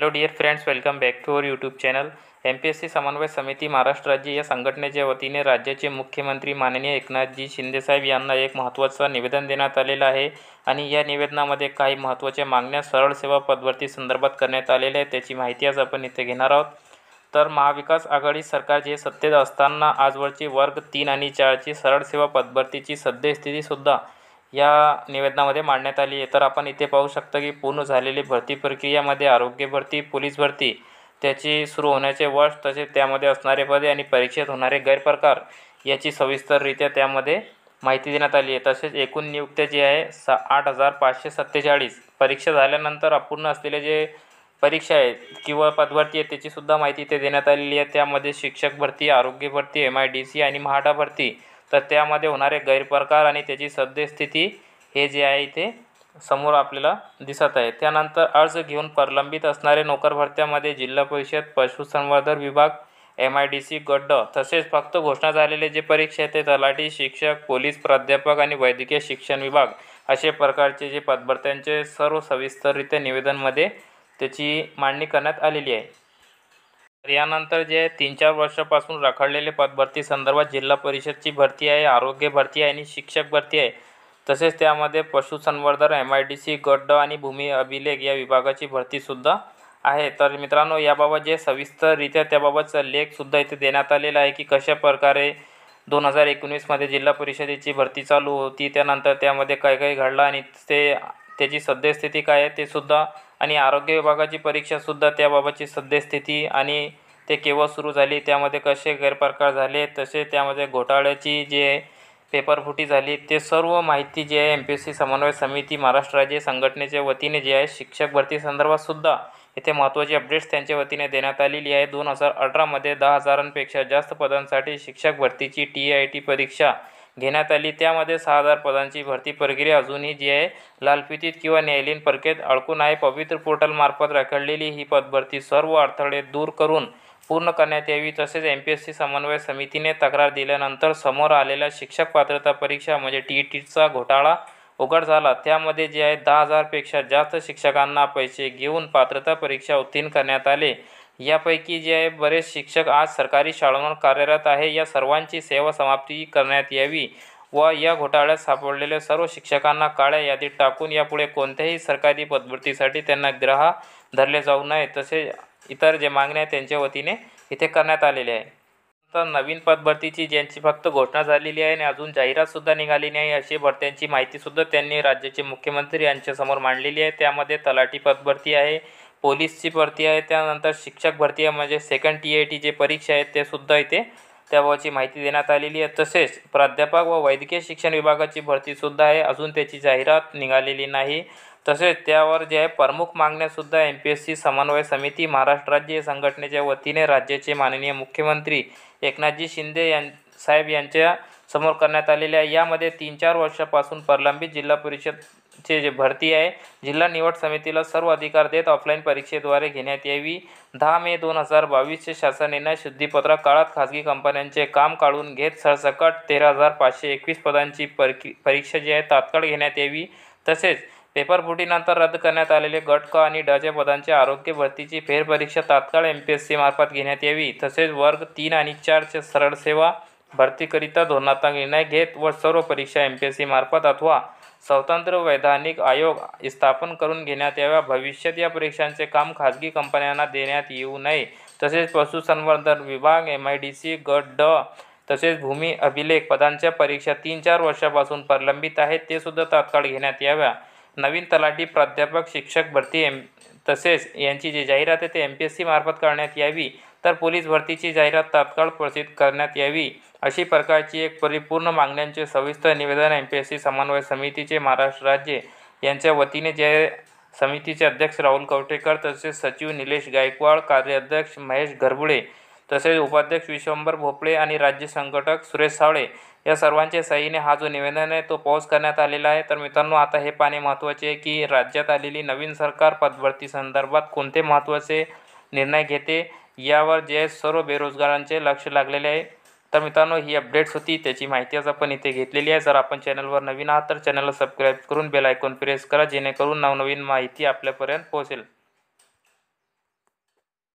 Hello dear friends welcome back to our YouTube channel M P S C समन्वय समिती महाराष्ट्र राज्य या संघटनेच्या वतीने राज्याचे मुख्यमंत्री माननीय एकनाथजी शिंदेसाहेब यांना एक महत्त्वाचं निवेदन देण्यात आलेलं आहे आणि या निवेदनामध्ये काही महत्त्वाच्या मागण्या सरळ सेवा पदभरती संदर्भात करण्यात आलेल्या आहेत त्याची माहिती आज आपण इथे घेणार आहोत तर महाविकास आघाडी सरकार जे सत्तेत असताना आजवरचे वर्ग तीन आणि चारची सरळ सेवा पदभरतीची सद्यस्थितीसुद्धा या निवेदनामध्ये मांडण्यात आली आहे तर आपण इथे पाहू शकता की पूर्ण झालेली भरती प्रक्रियामध्ये आरोग्य भरती पोलीस भरती त्याची सुरू होण्याचे वर्ष तसेच त्यामध्ये असणारे पदे आणि परीक्षेत होणारे गैरप्रकार याची सविस्तररित्या त्यामध्ये माहिती देण्यात आली आहे तसेच एकूण नियुक्त्या जी आहे सा आठ हजार पाचशे सत्तेचाळीस परीक्षा झाल्यानंतर अपूर्ण असलेले जे परीक्षा आहेत किंवा पदभरती आहे त्याचीसुद्धा माहिती इथे देण्यात आलेली आहे त्यामध्ये शिक्षक भरती आरोग्य भरती एम आय डी सी आणि म्हाडा भरती तर त्यामध्ये होणारे गैरप्रकार आणि त्याची सद्यस्थिती हे जे आहे ते समोर आपल्याला दिसत आहे त्यानंतर अर्ज घेऊन प्रलंबित असणारे भरत्यामध्ये जिल्हा परिषद पशुसंवर्धन विभाग एम आय डी सी गड्ड तसेच फक्त घोषणा झालेले जे परीक्षा आहे ते तलाठी शिक्षक पोलीस प्राध्यापक आणि वैद्यकीय शिक्षण विभाग असे प्रकारचे जे पदभरत्यांचे सर्व सविस्तररित्या निवेदनमध्ये त्याची मांडणी करण्यात आलेली आहे तर यानंतर जे तीन चार वर्षापासून रखडलेले पदभरती संदर्भात जिल्हा परिषदची भरती आहे आरोग्य भरती आहे आणि शिक्षक भरती आहे तसेच त्यामध्ये पशुसंवर्धन एम आय डी सी गड्ड आणि भूमी अभिलेख या विभागाची भरतीसुद्धा आहे तर मित्रांनो याबाबत जे सविस्तररित्या त्याबाबतचा लेखसुद्धा इथे देण्यात आलेला आहे की कशा प्रकारे दोन हजार एकोणीसमध्ये जिल्हा परिषदेची भरती चालू होती त्यानंतर त्यामध्ये काय काय घडलं आणि ते त्याची सद्यस्थिती काय आहे ते सुद्धा आणि आरोग्य विभागाची परीक्षासुद्धा त्याबाबतची सद्यस्थिती आणि ते केव्हा सुरू झाली त्यामध्ये कसे गैरप्रकार झाले तसे त्यामध्ये घोटाळ्याची जे पेपरफुटी झाली ते सर्व माहिती जे आहे एम पी एस सी समन्वय समिती महाराष्ट्र राज्य संघटनेच्या वतीने जे आहे शिक्षक भरती सुद्धा येथे महत्त्वाची अपडेट्स त्यांच्या वतीने देण्यात आलेली आहे दोन हजार अठरामध्ये दहा हजारांपेक्षा जास्त पदांसाठी शिक्षक भरतीची टी आय टी परीक्षा घेण्यात आली. त्यामध्ये सहा हजार पदांची भरती प्रक्रिया अजूनही जी आहे लालफितीत किंवा न्यायालयीन प्रक्रियेत अडकून आहे. पवित्र पोर्टलमार्फत रखडलेली ही पदभरती सर्व अडथळे दूर करून पूर्ण करण्यात यावी तसेच एम पी एस सी समन्वय समितीने तक्रार दिल्यानंतर समोर आलेल्या शिक्षक पात्रता परीक्षा म्हणजे टी टीचा घोटाळा उघड झाला. त्यामध्ये जे आहे दहा हजारपेक्षा जास्त शिक्षकांना पैसे घेऊन पात्रता परीक्षा उत्तीर्ण करण्यात आले. यापैकी जे आहे बरेच शिक्षक आज सरकारी शाळांवर कार्यरत आहे. या सर्वांची सेवा समाप्ती करण्यात यावी व या घोटाळ्यात सापडलेल्या सर्व शिक्षकांना काळ्या यादीत टाकून यापुढे कोणत्याही सरकारी पदभरतीसाठी त्यांना ग्रह धरले जाऊ नये तसे इतर जे मागण्या त्यांच्या वतीने इथे करण्यात आलेले आहे. तर नवीन पदभरतीची ज्यांची फक्त घोषणा झालेली आहे आणि अजून जाहिरातसुद्धा निघाली नाही अशी भरत्यांची माहितीसुद्धा त्यांनी राज्याचे मुख्यमंत्री यांच्यासमोर मांडलेली आहे. त्यामध्ये तलाठी पदभरती आहे. पोलीसची भरती आहे त्यानंतर शिक्षक भरती आहे म्हणजे सेकंड टी ए टी जे परीक्षा आहेत सुद्धा इथे त्याबाबतची माहिती देण्यात आलेली आहे तसेच प्राध्यापक व वैद्यकीय शिक्षण विभागाची भरतीसुद्धा आहे अजून त्याची जाहिरात निघालेली नाही तसेच त्यावर जे आहे प्रमुख मागण्यासुद्धा एम पी एस सी समन्वय समिती महाराष्ट्र राज्य संघटनेच्या वतीने राज्याचे माननीय मुख्यमंत्री एकनाथजी शिंदे यां साहेब यांच्या समोर करण्यात आलेल्या यामध्ये तीन चार वर्षापासून प्रलंबित जिल्हा परिषद चे जे भरती आहे जिल्हा निवड समितीला सर्व अधिकार देत ऑफलाईन परीक्षेद्वारे घेण्यात यावी दहा मे दोन हजार बावीसचे शासन निर्णय शुद्धीपत्रक काळात खाजगी कंपन्यांचे काम काढून घेत सरसकट तेरा हजार पाचशे एकवीस पदांची परकी परीक्षा जी आहे तात्काळ घेण्यात यावी तसेच पेपर रद्द करण्यात आलेले गट क आणि डच्या पदांच्या आरोग्य भरतीची फेरपरीक्षा तात्काळ एम पी एस सी मार्फत घेण्यात यावी तसेच वर्ग तीन आणि चारच्या सरळ सेवा भरतीकरिता धोरणात्मक निर्णय घेत व सर्व परीक्षा एमपीएससी मार्फत अथवा स्वतंत्र वैधानिक आयोग स्थापन करून घेण्यात याव्या भविष्यात या परीक्षांचे काम खाजगी कंपन्यांना देण्यात येऊ नये तसेच पशुसंवर्धन विभाग एम आय डी सी गट ड तसेच भूमी अभिलेख पदांच्या परीक्षा तीन चार वर्षापासून प्रलंबित आहेत ते सुद्धा तात्काळ घेण्यात याव्या नवीन तलाठी प्राध्यापक शिक्षक भरती एम तसेच यांची जी जाहिरात आहे ते एम पी एस सी मार्फत करण्यात यावी तर पोलीस भरतीची जाहिरात तात्काळ प्रसिद्ध करण्यात यावी अशी प्रकारची एक परिपूर्ण मागण्यांचे सविस्तर निवेदन एम पी एस सी समन्वय समितीचे महाराष्ट्र राज्य यांच्या वतीने जे समितीचे अध्यक्ष राहुल कवटेकर तसेच सचिव निलेश गायकवाड कार्याध्यक्ष महेश घरबुळे तसेच उपाध्यक्ष विश्वंभर भोपळे आणि राज्य संघटक सुरेश सावळे या सर्वांच्या सहीने हा जो निवेदन आहे तो पोहोच करण्यात आलेला आहे तर मित्रांनो आता हे पाहणे महत्त्वाचे आहे की राज्यात आलेली नवीन सरकार पदभरती संदर्भात कोणते महत्त्वाचे निर्णय घेते यावर जे सर्व बेरोजगारांचे लक्ष लागलेले आहे तर मित्रांनो ही अपडेट्स होती त्याची माहिती आज आपण इथे घेतलेली आहे जर आपण चॅनलवर नवीन आहात तर चॅनलला सबस्क्राईब करून बेल ऐकून प्रेस करा जेणेकरून नवनवीन माहिती आपल्यापर्यंत पोहोचेल